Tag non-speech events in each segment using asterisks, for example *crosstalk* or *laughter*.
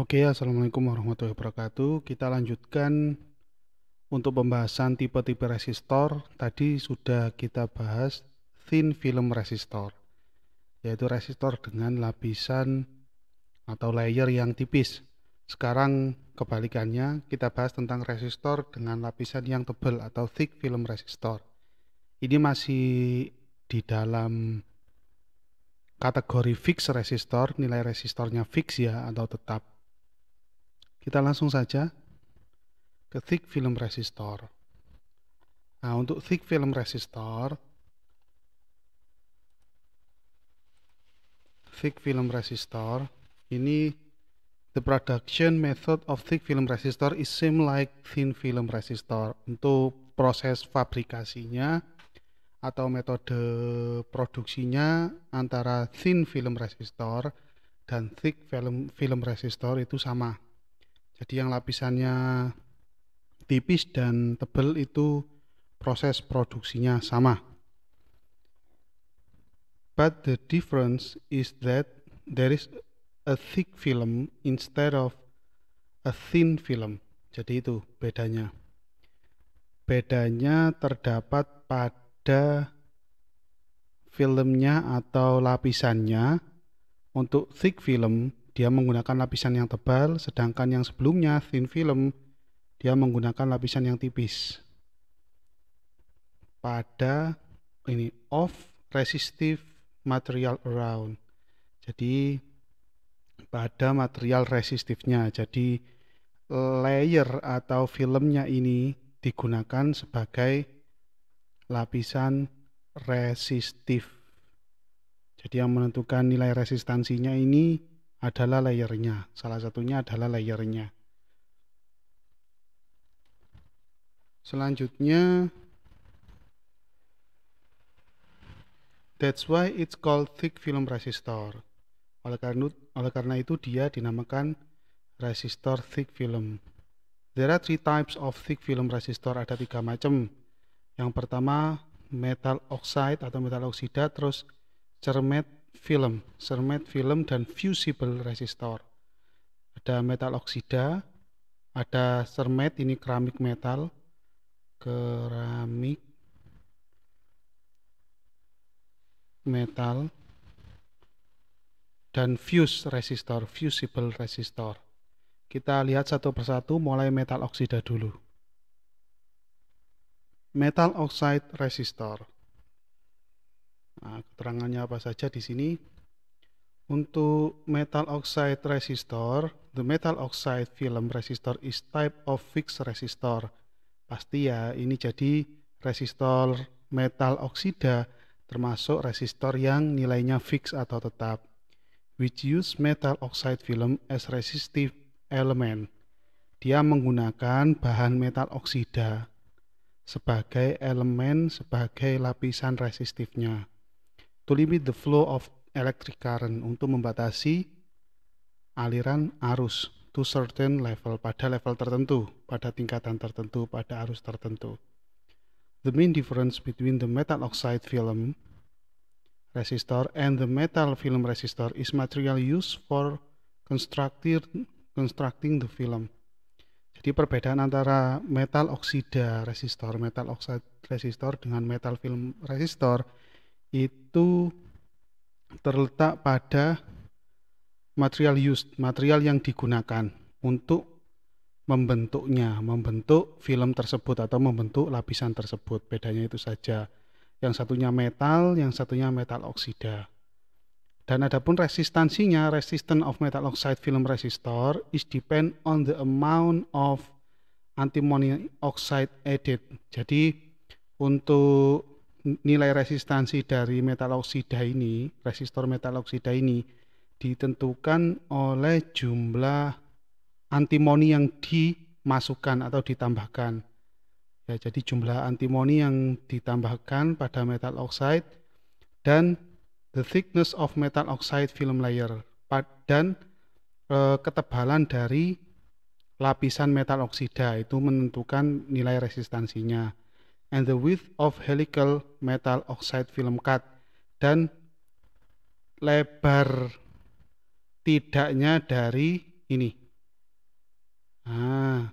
Oke, Assalamualaikum warahmatullahi wabarakatuh. Kita lanjutkan untuk pembahasan tipe-tipe resistor. Tadi sudah kita bahas thin film resistor, yaitu resistor dengan lapisan atau layer yang tipis. Sekarang kebalikannya, kita bahas tentang resistor dengan lapisan yang tebal atau thick film resistor. Ini masih di dalam kategori fix resistor, nilai resistornya fix ya atau tetap kita langsung saja ke thick film resistor. Nah, untuk thick film resistor thick film resistor ini the production method of thick film resistor is same like thin film resistor. Untuk proses fabrikasinya atau metode produksinya antara thin film resistor dan thick film film resistor itu sama jadi yang lapisannya tipis dan tebal itu proses produksinya sama but the difference is that there is a thick film instead of a thin film jadi itu bedanya bedanya terdapat pada filmnya atau lapisannya untuk thick film dia menggunakan lapisan yang tebal, sedangkan yang sebelumnya thin film dia menggunakan lapisan yang tipis. Pada ini off resistive material around. Jadi pada material resistifnya. Jadi layer atau filmnya ini digunakan sebagai lapisan resistif. Jadi yang menentukan nilai resistansinya ini adalah layernya. Salah satunya adalah layernya. Selanjutnya That's why it's called thick film resistor. Oleh karena, oleh karena itu dia dinamakan resistor thick film. There are three types of thick film resistor. Ada tiga macam. Yang pertama metal oxide atau metal oksida, terus cermet film, cermet film dan fusible resistor. Ada metal oksida, ada cermet ini keramik metal, keramik metal dan fuse resistor, fusible resistor. Kita lihat satu persatu mulai metal oksida dulu. Metal oxide resistor. Nah, keterangannya apa saja di sini? Untuk metal oxide resistor, the metal oxide film resistor is type of fixed resistor. Pasti ya, ini jadi resistor metal oksida termasuk resistor yang nilainya fix atau tetap which use metal oxide film as resistive element. Dia menggunakan bahan metal oksida sebagai elemen sebagai lapisan resistifnya to limit the flow of electric current untuk membatasi aliran arus to certain level pada level tertentu, pada tingkatan tertentu, pada arus tertentu. The main difference between the metal oxide film resistor and the metal film resistor is material used for constructing, constructing the film. Jadi perbedaan antara metal oksida resistor, metal oxide resistor dengan metal film resistor itu itu terletak pada material used, material yang digunakan untuk membentuknya, membentuk film tersebut atau membentuk lapisan tersebut. Bedanya itu saja. Yang satunya metal, yang satunya metal oksida. Dan adapun resistansinya, resistance of metal oxide film resistor is depend on the amount of antimony oxide added. Jadi untuk nilai resistansi dari metal oksida ini, resistor metal oksida ini ditentukan oleh jumlah antimoni yang dimasukkan atau ditambahkan. Ya, jadi jumlah antimoni yang ditambahkan pada metal oxide dan the thickness of metal oxide film layer dan e, ketebalan dari lapisan metal oksida itu menentukan nilai resistansinya and the width of helical metal oxide film cut dan lebar tidaknya dari ini nah,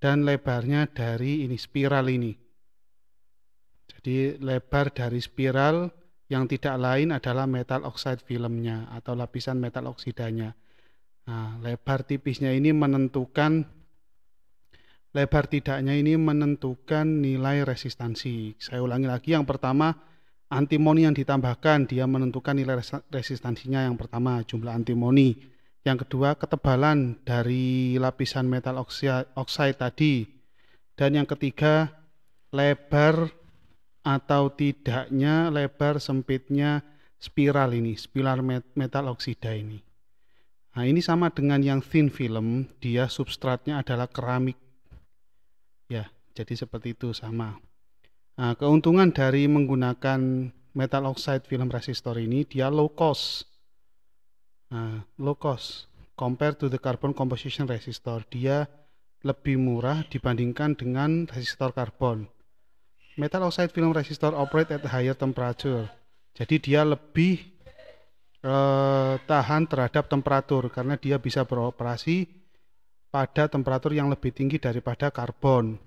dan lebarnya dari ini spiral ini jadi lebar dari spiral yang tidak lain adalah metal oxide filmnya atau lapisan metal oksidanya nah, lebar tipisnya ini menentukan lebar tidaknya ini menentukan nilai resistansi. Saya ulangi lagi, yang pertama antimoni yang ditambahkan, dia menentukan nilai resistansinya yang pertama, jumlah antimoni. Yang kedua, ketebalan dari lapisan metal oksida tadi. Dan yang ketiga, lebar atau tidaknya lebar sempitnya spiral ini, spiral metal oksida ini. Nah, ini sama dengan yang thin film, dia substratnya adalah keramik ya jadi seperti itu sama nah, keuntungan dari menggunakan metal oxide film resistor ini dia low cost nah, low cost compared to the carbon composition resistor dia lebih murah dibandingkan dengan resistor karbon metal oxide film resistor operate at higher temperature jadi dia lebih uh, tahan terhadap temperatur karena dia bisa beroperasi pada temperatur yang lebih tinggi daripada karbon.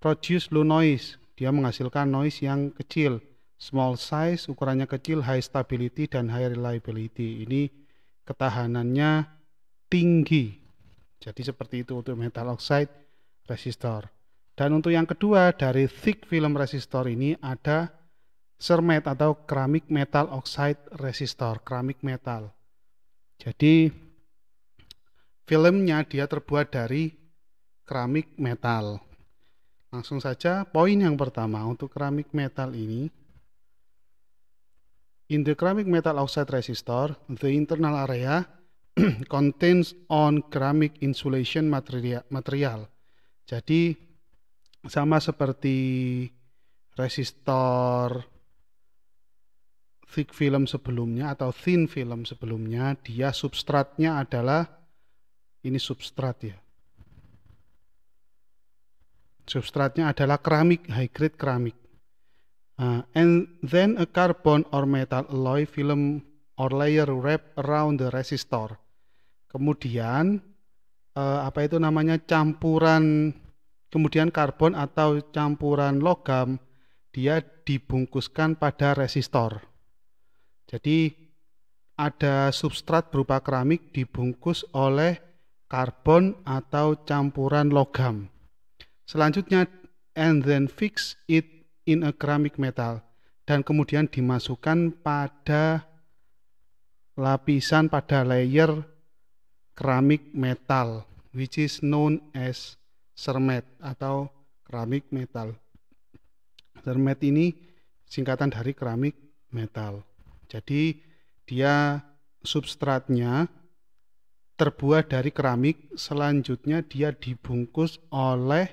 Produce low noise, dia menghasilkan noise yang kecil. Small size, ukurannya kecil, high stability, dan high reliability. Ini ketahanannya tinggi. Jadi seperti itu untuk metal oxide resistor. Dan untuk yang kedua dari thick film resistor ini ada cermet atau keramik metal oxide resistor, keramik metal. Jadi filmnya dia terbuat dari keramik metal. Langsung saja poin yang pertama untuk keramik metal ini. In the ceramic metal oxide resistor, the internal area *clears throat* contains on ceramic insulation material. material. Jadi sama seperti resistor thick film sebelumnya atau thin film sebelumnya, dia substratnya adalah ini substrat ya. Substratnya adalah keramik, high grade keramik. Uh, and then a carbon or metal alloy film or layer wrap around the resistor. Kemudian uh, apa itu namanya campuran kemudian karbon atau campuran logam dia dibungkuskan pada resistor. Jadi ada substrat berupa keramik dibungkus oleh karbon atau campuran logam. Selanjutnya and then fix it in a ceramic metal dan kemudian dimasukkan pada lapisan pada layer keramik metal which is known as cermet atau keramik metal. Cermet ini singkatan dari keramik metal. Jadi dia substratnya terbuat dari keramik, selanjutnya dia dibungkus oleh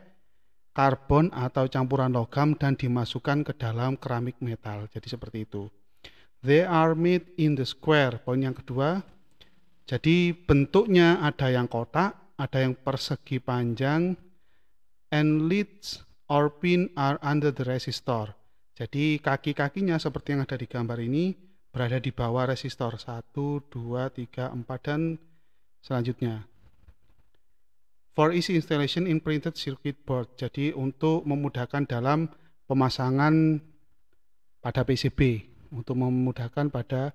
karbon atau campuran logam dan dimasukkan ke dalam keramik metal. Jadi seperti itu. They are made in the square. Poin yang kedua. Jadi bentuknya ada yang kotak, ada yang persegi panjang, and leads or pin are under the resistor. Jadi kaki-kakinya seperti yang ada di gambar ini berada di bawah resistor 1, 2, 3, 4 dan selanjutnya for easy installation in printed circuit board jadi untuk memudahkan dalam pemasangan pada PCB untuk memudahkan pada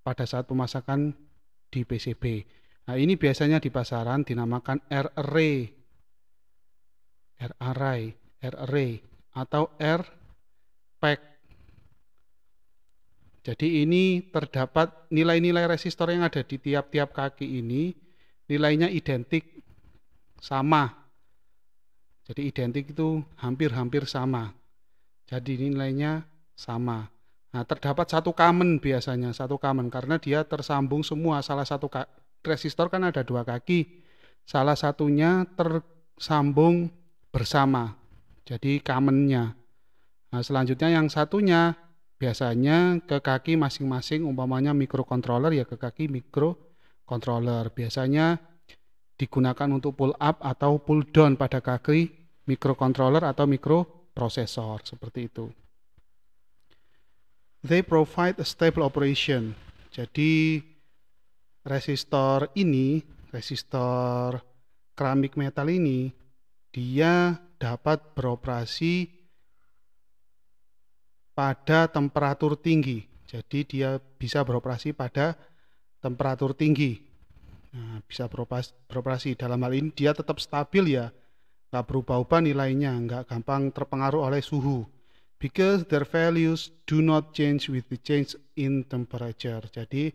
pada saat pemasangan di PCB nah ini biasanya di pasaran dinamakan R array R array R array atau R pack jadi ini terdapat nilai-nilai resistor yang ada di tiap-tiap kaki ini nilainya identik sama. Jadi identik itu hampir-hampir sama. Jadi nilainya sama. Nah, terdapat satu kamen biasanya, satu kamen karena dia tersambung semua salah satu resistor kan ada dua kaki. Salah satunya tersambung bersama. Jadi kamennya. Nah, selanjutnya yang satunya biasanya ke kaki masing-masing umpamanya microcontroller ya ke kaki microcontroller biasanya digunakan untuk pull up atau pull down pada kaki microcontroller atau mikroprosesor seperti itu they provide a stable operation jadi resistor ini resistor keramik metal ini dia dapat beroperasi pada temperatur tinggi. Jadi dia bisa beroperasi pada temperatur tinggi. Nah, bisa beroperasi, beroperasi dalam hal ini dia tetap stabil ya, nggak berubah-ubah nilainya, nggak gampang terpengaruh oleh suhu. Because their values do not change with the change in temperature. Jadi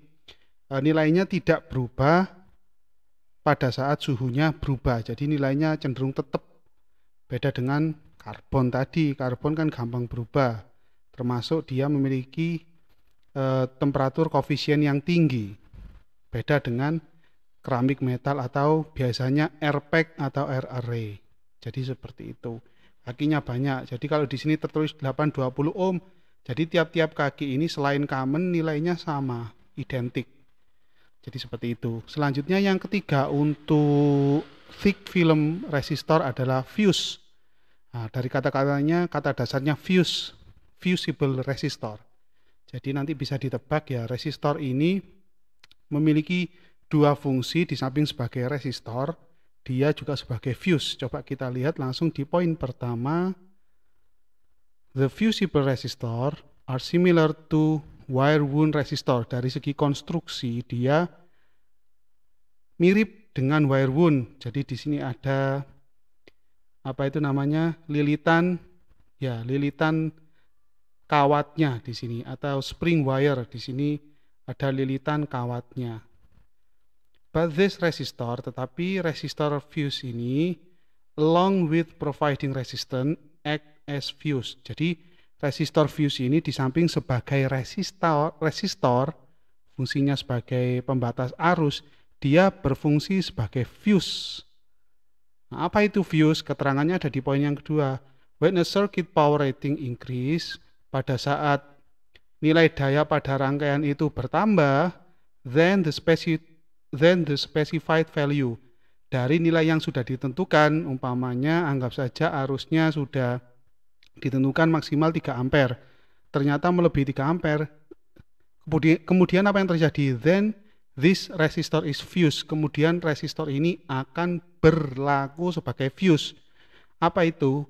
e, nilainya tidak berubah pada saat suhunya berubah. Jadi nilainya cenderung tetap beda dengan karbon tadi. Karbon kan gampang berubah termasuk dia memiliki eh, temperatur koefisien yang tinggi beda dengan keramik metal atau biasanya airpack atau air array jadi seperti itu kakinya banyak jadi kalau di sini tertulis 820 ohm jadi tiap-tiap kaki ini selain common nilainya sama identik jadi seperti itu selanjutnya yang ketiga untuk thick film resistor adalah fuse nah, dari kata-katanya kata dasarnya fuse fusible resistor. Jadi nanti bisa ditebak ya resistor ini memiliki dua fungsi di samping sebagai resistor, dia juga sebagai fuse. Coba kita lihat langsung di poin pertama. The fusible resistor are similar to wire wound resistor. Dari segi konstruksi dia mirip dengan wire wound. Jadi di sini ada apa itu namanya? lilitan ya, lilitan kawatnya di sini atau spring wire di sini ada lilitan kawatnya. But this resistor, tetapi resistor fuse ini along with providing resistance act as fuse. Jadi resistor fuse ini di samping sebagai resistor, resistor fungsinya sebagai pembatas arus, dia berfungsi sebagai fuse. Nah, apa itu fuse? Keterangannya ada di poin yang kedua. When a circuit power rating increase, pada saat nilai daya pada rangkaian itu bertambah, then the, speci then the specified value dari nilai yang sudah ditentukan, umpamanya anggap saja arusnya sudah ditentukan maksimal 3 ampere. Ternyata melebihi 3 ampere. Kemudian, kemudian apa yang terjadi? Then this resistor is fused. Kemudian resistor ini akan berlaku sebagai fuse. Apa itu?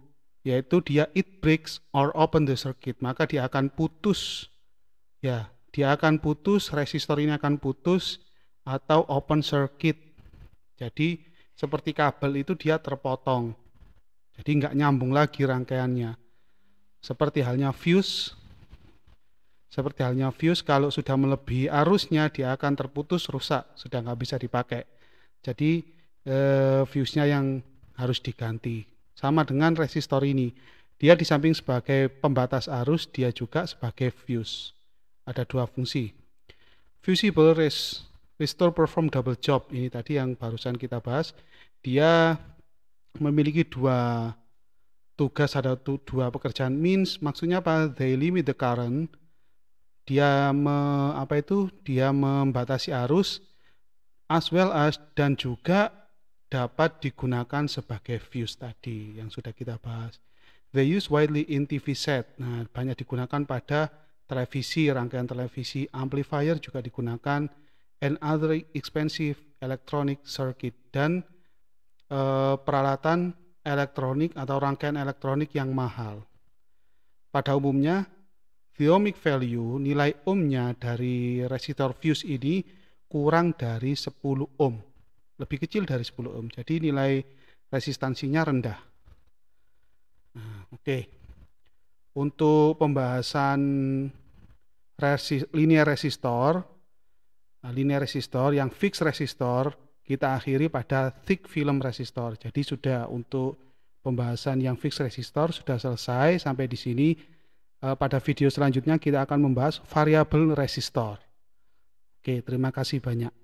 yaitu dia it breaks or open the circuit maka dia akan putus ya dia akan putus resistor ini akan putus atau open circuit jadi seperti kabel itu dia terpotong jadi nggak nyambung lagi rangkaiannya seperti halnya fuse seperti halnya fuse kalau sudah melebihi arusnya dia akan terputus rusak sudah nggak bisa dipakai jadi eh, fuse nya yang harus diganti sama dengan resistor ini. Dia di samping sebagai pembatas arus, dia juga sebagai fuse. Ada dua fungsi. Fusible res, restore perform double job. Ini tadi yang barusan kita bahas. Dia memiliki dua tugas, ada dua pekerjaan. Means maksudnya apa? They limit the current. Dia me, apa itu? Dia membatasi arus as well as dan juga dapat digunakan sebagai views tadi yang sudah kita bahas. They use widely in TV set. Nah, banyak digunakan pada televisi, rangkaian televisi, amplifier juga digunakan, and other expensive electronic circuit dan uh, peralatan elektronik atau rangkaian elektronik yang mahal. Pada umumnya, ohmic value nilai ohmnya dari resistor fuse ini kurang dari 10 ohm lebih kecil dari 10 ohm. Jadi nilai resistansinya rendah. Nah, Oke. Okay. Untuk pembahasan resi linear resistor, nah, linear resistor yang fixed resistor kita akhiri pada thick film resistor. Jadi sudah untuk pembahasan yang fixed resistor sudah selesai sampai di sini. Eh, pada video selanjutnya kita akan membahas variable resistor. Oke, terima kasih banyak.